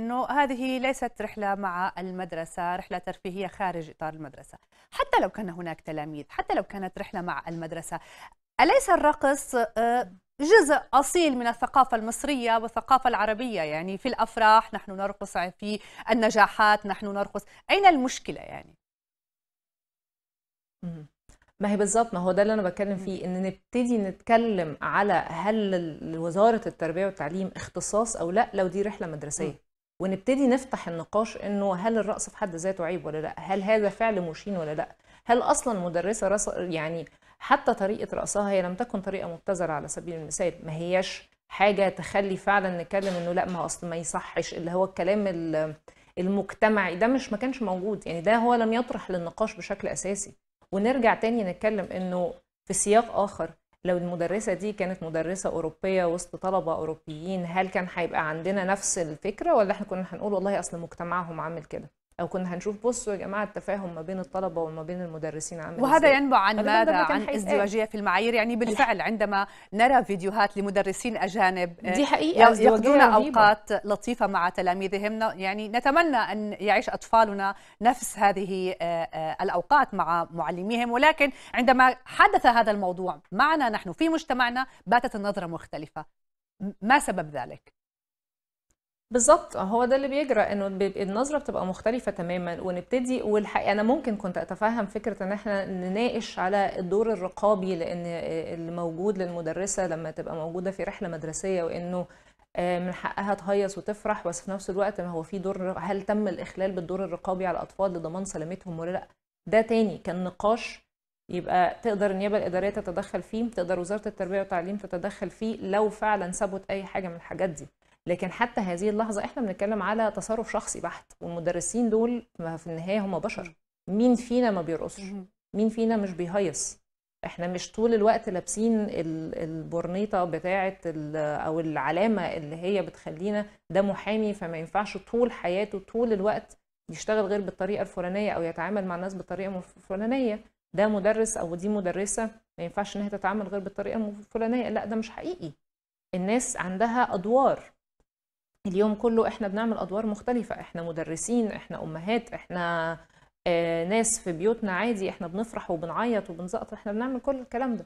انه هذه ليست رحله مع المدرسه، رحله ترفيهيه خارج اطار المدرسه، حتى لو كان هناك تلاميذ، حتى لو كانت رحله مع المدرسه، اليس الرقص آه، جزء اصيل من الثقافه المصريه والثقافه العربيه، يعني في الافراح نحن نرقص في النجاحات نحن نرقص، اين المشكله يعني؟ ما هي بالظبط ما هو ده اللي انا بتكلم فيه ان نبتدي نتكلم على هل وزاره التربيه والتعليم اختصاص او لا لو دي رحله مدرسيه ونبتدي نفتح النقاش انه هل الرقص في حد ذاته عيب ولا لا هل هذا فعل مشين ولا لا هل اصلا مدرسه رقص يعني حتى طريقه رقصها هي لم تكن طريقه مبتذله على سبيل المثال ما هياش حاجه تخلي فعلا نتكلم انه لا ما اصل ما يصحش اللي هو الكلام المجتمعي ده مش ما كانش موجود يعني ده هو لم يطرح للنقاش بشكل اساسي ونرجع تاني نتكلم انه في سياق اخر لو المدرسه دي كانت مدرسه اوروبيه وسط طلبه اوروبيين هل كان هيبقى عندنا نفس الفكره ولا احنا كنا هنقول والله اصل مجتمعهم عامل كده او كنا هنشوف بصوا يا جماعه التفاهم ما بين الطلبه وما بين المدرسين عامل وهذا ينبع عن ماذا عن ازدواجيه إيه؟ في المعايير يعني بالفعل عندما نرى فيديوهات لمدرسين اجانب دي آه، حقيقه يقضون اوقات لطيفه مع تلاميذهم يعني نتمنى ان يعيش اطفالنا نفس هذه آه، آه، الاوقات مع معلميهم ولكن عندما حدث هذا الموضوع معنا نحن في مجتمعنا باتت النظره مختلفه ما سبب ذلك بالظبط هو ده اللي بيجرى انه النظره بتبقى مختلفه تماما ونبتدي والحقيقه انا ممكن كنت اتفهم فكره ان احنا نناقش على الدور الرقابي لان اللي موجود للمدرسه لما تبقى موجوده في رحله مدرسيه وانه آه، من حقها تهيص وتفرح بس في نفس الوقت ما هو في دور هل تم الاخلال بالدور الرقابي على الاطفال لضمان سلامتهم ولا لا ده تاني كان نقاش يبقى تقدر النيابه الاداريه تتدخل فيه تقدر وزاره التربيه والتعليم تتدخل فيه لو فعلا ثبت اي حاجه من الحاجات دي لكن حتى هذه اللحظه احنا بنتكلم على تصرف شخصي بحت والمدرسين دول في النهايه هم بشر مين فينا ما بيرقصش مين فينا مش بيهيص احنا مش طول الوقت لابسين البرنيطة بتاعه او العلامه اللي هي بتخلينا ده محامي فما ينفعش طول حياته طول الوقت يشتغل غير بالطريقه الفلانيه او يتعامل مع الناس بالطريقه الفلانيه ده مدرس او دي مدرسه ما ينفعش ان هي تتعامل غير بالطريقه الفلانيه لا ده مش حقيقي الناس عندها ادوار اليوم كله احنا بنعمل ادوار مختلفه احنا مدرسين احنا امهات احنا آه، ناس في بيوتنا عادي احنا بنفرح وبنعيط وبنزقط احنا بنعمل كل الكلام ده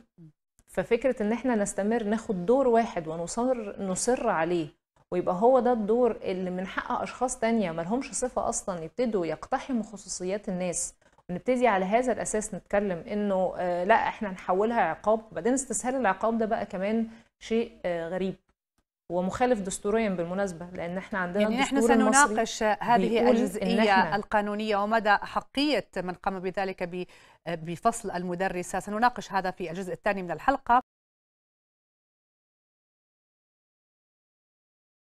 ففكره ان احنا نستمر ناخد دور واحد ونصر نصر عليه ويبقى هو ده الدور اللي من حق اشخاص تانية ملهمش صفه اصلا يبتدوا يقتحموا خصوصيات الناس ونبتدي على هذا الاساس نتكلم انه آه لا احنا نحولها عقاب وبعدين استسهال العقاب ده بقى كمان شيء آه غريب ومخالف دستوريا بالمناسبه لان احنا عندنا يعني احنا سنناقش هذه الجزئيه القانونيه ومدى حقيه من قام بذلك بفصل المدرسه سنناقش هذا في الجزء الثاني من الحلقه